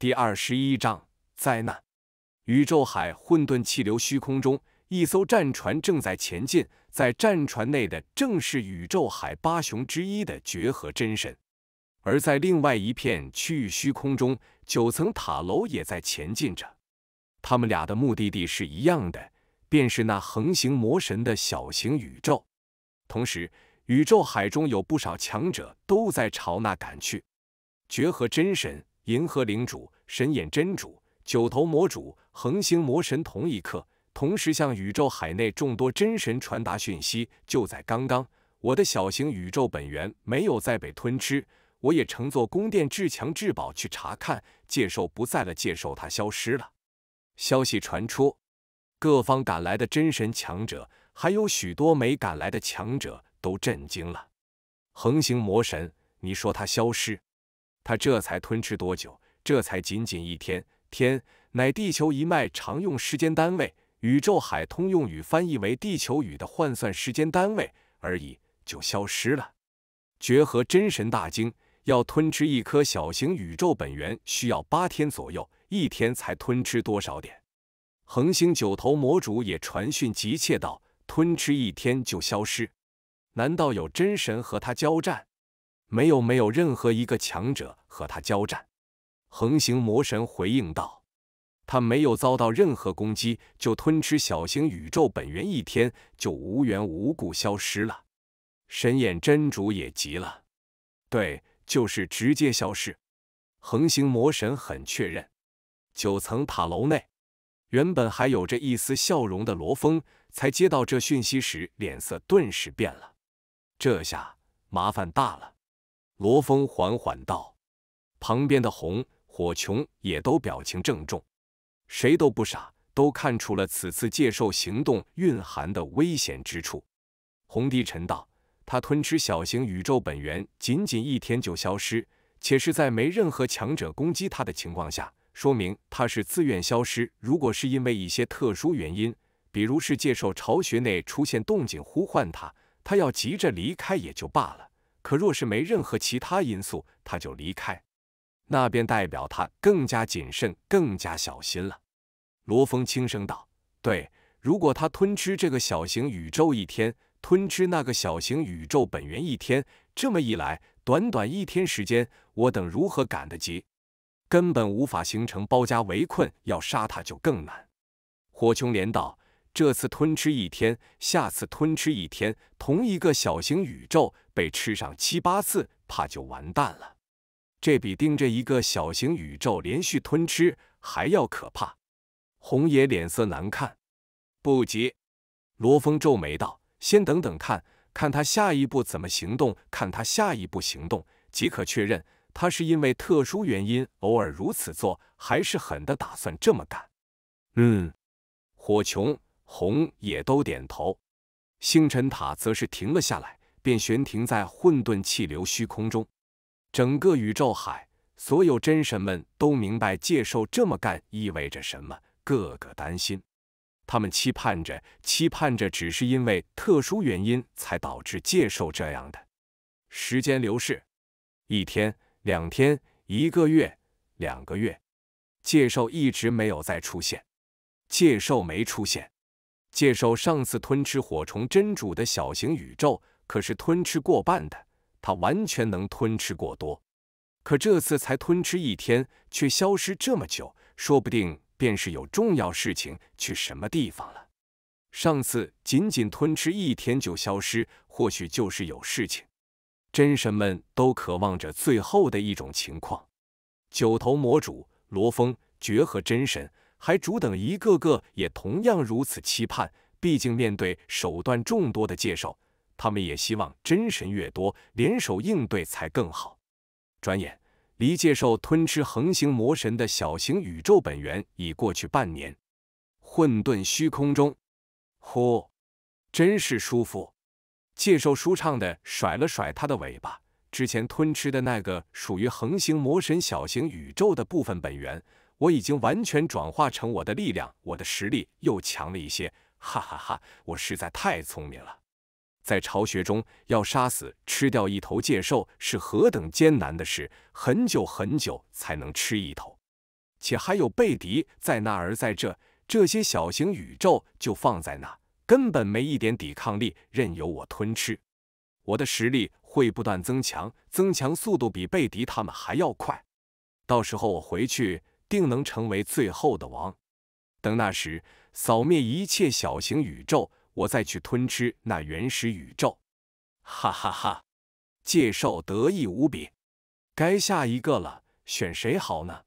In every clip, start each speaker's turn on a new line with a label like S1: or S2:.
S1: 第二十一章灾难。宇宙海混沌气流虚空中，一艘战船正在前进。在战船内的正是宇宙海八雄之一的绝河真神。而在另外一片区域虚空中，九层塔楼也在前进着。他们俩的目的地是一样的，便是那横行魔神的小型宇宙。同时，宇宙海中有不少强者都在朝那赶去。绝河真神。银河领主、神眼真主、九头魔主、恒星魔神，同一刻同时向宇宙海内众多真神传达讯息。就在刚刚，我的小型宇宙本源没有再被吞吃，我也乘坐宫殿至强至宝去查看。界兽不在了，界兽它消失了。消息传出，各方赶来的真神强者，还有许多没赶来的强者都震惊了。恒星魔神，你说它消失？他这才吞吃多久？这才仅仅一天天，乃地球一脉常用时间单位，宇宙海通用语翻译为地球语的换算时间单位而已，就消失了。绝和真神大惊，要吞吃一颗小型宇宙本源需要八天左右，一天才吞吃多少点？恒星九头魔主也传讯急切道：“吞吃一天就消失，难道有真神和他交战？”没有，没有任何一个强者和他交战。横行魔神回应道：“他没有遭到任何攻击，就吞吃小型宇宙本源一天，就无缘无故消失了。”神眼真主也急了：“对，就是直接消失。”横行魔神很确认。九层塔楼内，原本还有着一丝笑容的罗峰，才接到这讯息时，脸色顿时变了。这下麻烦大了。罗峰缓缓道：“旁边的红火琼也都表情郑重，谁都不傻，都看出了此次界兽行动蕴含的危险之处。”红帝沉道：“他吞吃小型宇宙本源，仅仅一天就消失，且是在没任何强者攻击他的情况下，说明他是自愿消失。如果是因为一些特殊原因，比如是界兽巢穴内出现动静呼唤他，他要急着离开也就罢了。”可若是没任何其他因素，他就离开，那便代表他更加谨慎，更加小心了。罗峰轻声道：“对，如果他吞吃这个小型宇宙一天，吞吃那个小型宇宙本源一天，这么一来，短短一天时间，我等如何赶得及？根本无法形成包夹围困，要杀他就更难。”火琼连道。这次吞吃一天，下次吞吃一天，同一个小型宇宙被吃上七八次，怕就完蛋了。这比盯着一个小型宇宙连续吞吃还要可怕。红爷脸色难看，不急。罗峰皱眉道：“先等等看，看他下一步怎么行动，看他下一步行动即可确认，他是因为特殊原因偶尔如此做，还是狠的打算这么干？”嗯，火琼。红也都点头，星辰塔则是停了下来，便悬停在混沌气流虚空中。整个宇宙海，所有真神们都明白界兽这么干意味着什么，个个担心。他们期盼着，期盼着，只是因为特殊原因才导致界兽这样的。时间流逝，一天、两天、一个月、两个月，界兽一直没有再出现。界兽没出现。介绍上次吞吃火虫真主的小型宇宙，可是吞吃过半的，他完全能吞吃过多。可这次才吞吃一天，却消失这么久，说不定便是有重要事情去什么地方了。上次仅仅吞吃一天就消失，或许就是有事情。真神们都渴望着最后的一种情况。九头魔主罗峰觉和真神。还主等一个个也同样如此期盼，毕竟面对手段众多的界兽，他们也希望真神越多，联手应对才更好。转眼离界兽吞吃恒星魔神的小型宇宙本源已过去半年，混沌虚空中，呼，真是舒服。界兽舒畅的甩了甩它的尾巴，之前吞吃的那个属于恒星魔神小型宇宙的部分本源。我已经完全转化成我的力量，我的实力又强了一些，哈哈哈！我实在太聪明了。在巢穴中，要杀死、吃掉一头界兽是何等艰难的事，很久很久才能吃一头，且还有贝迪在那儿，在这这些小型宇宙就放在那，根本没一点抵抗力，任由我吞吃。我的实力会不断增强，增强速度比贝迪他们还要快。到时候我回去。定能成为最后的王。等那时扫灭一切小型宇宙，我再去吞吃那原始宇宙。哈哈哈，界兽得意无比。该下一个了，选谁好呢？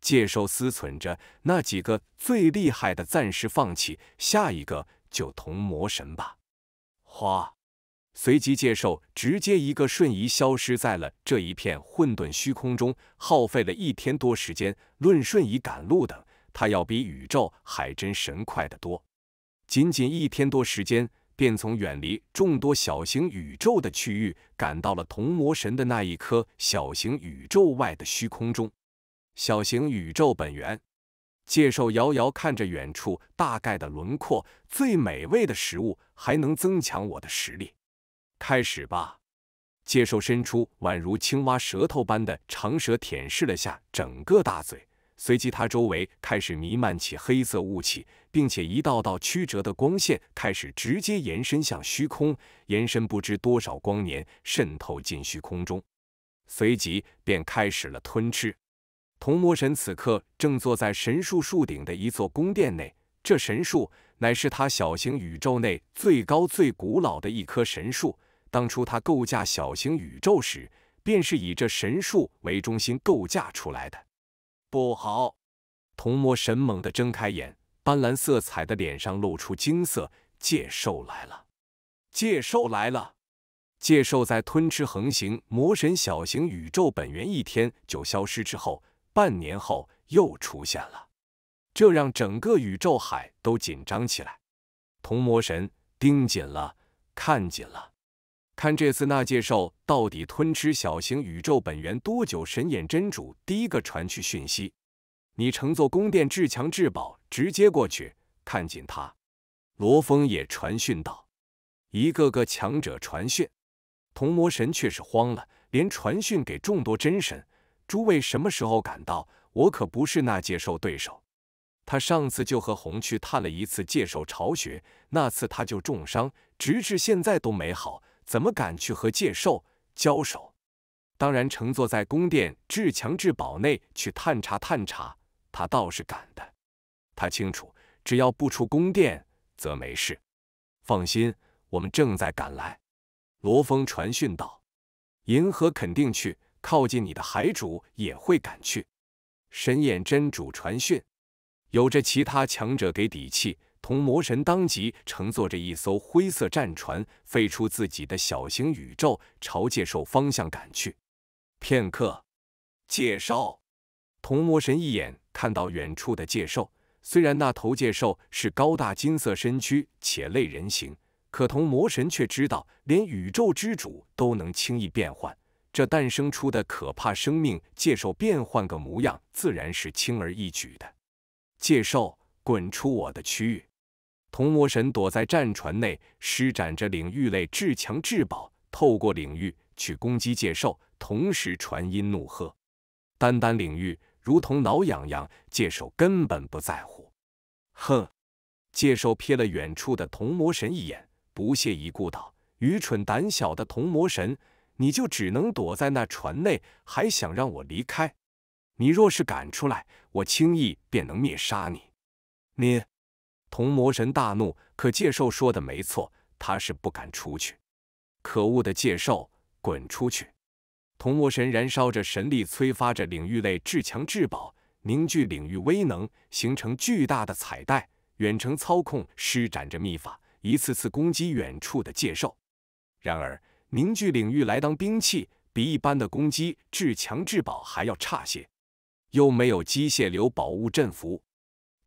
S1: 界兽思忖着，那几个最厉害的暂时放弃，下一个就同魔神吧。哗！随即，界兽直接一个瞬移，消失在了这一片混沌虚空中。耗费了一天多时间，论瞬移赶路等，他要比宇宙海真神快得多。仅仅一天多时间，便从远离众多小型宇宙的区域，赶到了同魔神的那一颗小型宇宙外的虚空中。小型宇宙本源，界兽遥遥看着远处大概的轮廓。最美味的食物，还能增强我的实力。开始吧！界兽伸出宛如青蛙舌头般的长舌，舔舐了下整个大嘴，随即它周围开始弥漫起黑色雾气，并且一道道曲折的光线开始直接延伸向虚空，延伸不知多少光年，渗透进虚空中，随即便开始了吞吃。同魔神此刻正坐在神树树顶的一座宫殿内，这神树乃是他小型宇宙内最高、最古老的一棵神树。当初他构架小型宇宙时，便是以这神树为中心构架出来的。不好！铜魔神猛地睁开眼，斑斓色彩的脸上露出惊色。界兽来了！界兽来了！界兽在吞吃横行魔神小型宇宙本源一天就消失之后，半年后又出现了，这让整个宇宙海都紧张起来。铜魔神盯紧了，看紧了。看这次那界兽到底吞吃小型宇宙本源多久？神眼真主第一个传去讯息，你乘坐宫殿至强至宝直接过去，看紧他。罗峰也传讯道，一个个强者传讯，同魔神却是慌了，连传讯给众多真神。诸位什么时候赶到？我可不是那界兽对手，他上次就和红去探了一次界兽巢穴，那次他就重伤，直至现在都没好。怎么敢去和界兽交手？当然，乘坐在宫殿至强至宝内去探查探查，他倒是敢的。他清楚，只要不出宫殿，则没事。放心，我们正在赶来。罗峰传讯道：“银河肯定去，靠近你的海主也会赶去。”神眼真主传讯：“有着其他强者给底气。”同魔神当即乘坐着一艘灰色战船飞出自己的小型宇宙，朝界兽方向赶去。片刻，界兽同魔神一眼看到远处的界兽，虽然那头界兽是高大金色身躯且类人形，可同魔神却知道，连宇宙之主都能轻易变换，这诞生出的可怕生命界兽变换个模样，自然是轻而易举的。界兽，滚出我的区域！铜魔神躲在战船内，施展着领域类至强至宝，透过领域去攻击界兽，同时传音怒喝：“单单领域如同挠痒痒，界兽根本不在乎。”哼！界兽瞥了远处的铜魔神一眼，不屑一顾道：“愚蠢胆小的铜魔神，你就只能躲在那船内，还想让我离开？你若是敢出来，我轻易便能灭杀你！”你。同魔神大怒，可界兽说的没错，他是不敢出去。可恶的界兽，滚出去！同魔神燃烧着神力，催发着领域类至强至宝，凝聚领域威能，形成巨大的彩带，远程操控施展着秘法，一次次攻击远处的界兽。然而，凝聚领域来当兵器，比一般的攻击至强至宝还要差些，又没有机械流宝物振幅。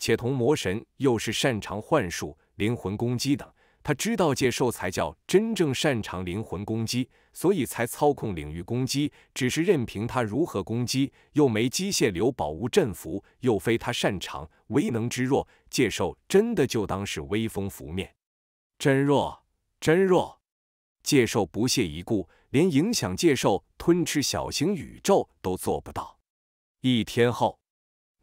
S1: 且同魔神又是擅长幻术、灵魂攻击等，他知道界兽才叫真正擅长灵魂攻击，所以才操控领域攻击。只是任凭他如何攻击，又没机械流宝物振幅，又非他擅长，威能之弱，界兽真的就当是微风拂面，真弱，真弱。界兽不屑一顾，连影响界兽吞吃小型宇宙都做不到。一天后，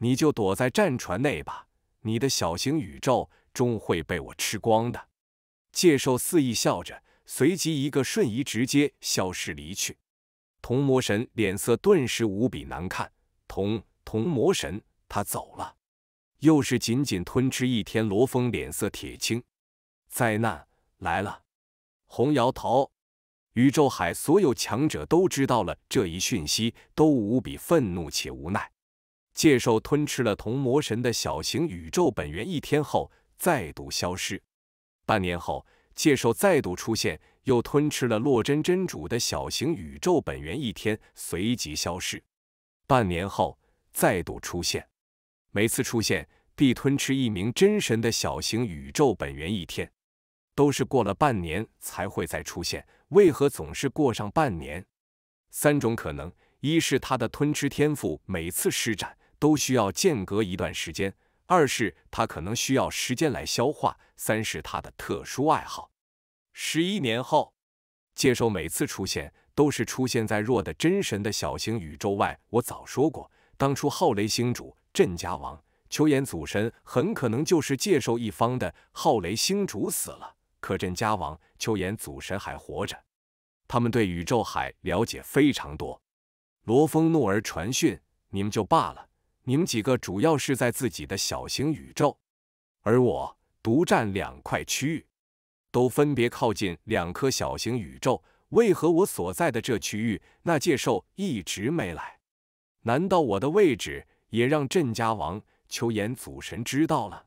S1: 你就躲在战船内吧。你的小型宇宙终会被我吃光的！界兽肆意笑着，随即一个瞬移，直接消失离去。铜魔神脸色顿时无比难看。铜铜魔神，他走了。又是仅仅吞吃一天，罗峰脸色铁青。灾难来了！红瑶头。宇宙海所有强者都知道了这一讯息，都无比愤怒且无奈。界兽吞吃了同魔神的小型宇宙本源一天后，再度消失。半年后，界兽再度出现，又吞吃了洛真真主的小型宇宙本源一天，随即消失。半年后，再度出现。每次出现，必吞吃一名真神的小型宇宙本源一天，都是过了半年才会再出现。为何总是过上半年？三种可能：一是他的吞吃天赋每次施展。都需要间隔一段时间。二是他可能需要时间来消化。三是他的特殊爱好。十一年后，界兽每次出现都是出现在弱的真神的小型宇宙外。我早说过，当初昊雷星主镇家王秋岩祖神很可能就是界兽一方的昊雷星主死了，可镇家王秋岩祖神还活着。他们对宇宙海了解非常多。罗峰怒而传讯：“你们就罢了。”你们几个主要是在自己的小型宇宙，而我独占两块区域，都分别靠近两颗小型宇宙。为何我所在的这区域，那界兽一直没来？难道我的位置也让镇家王、秋岩祖神知道了？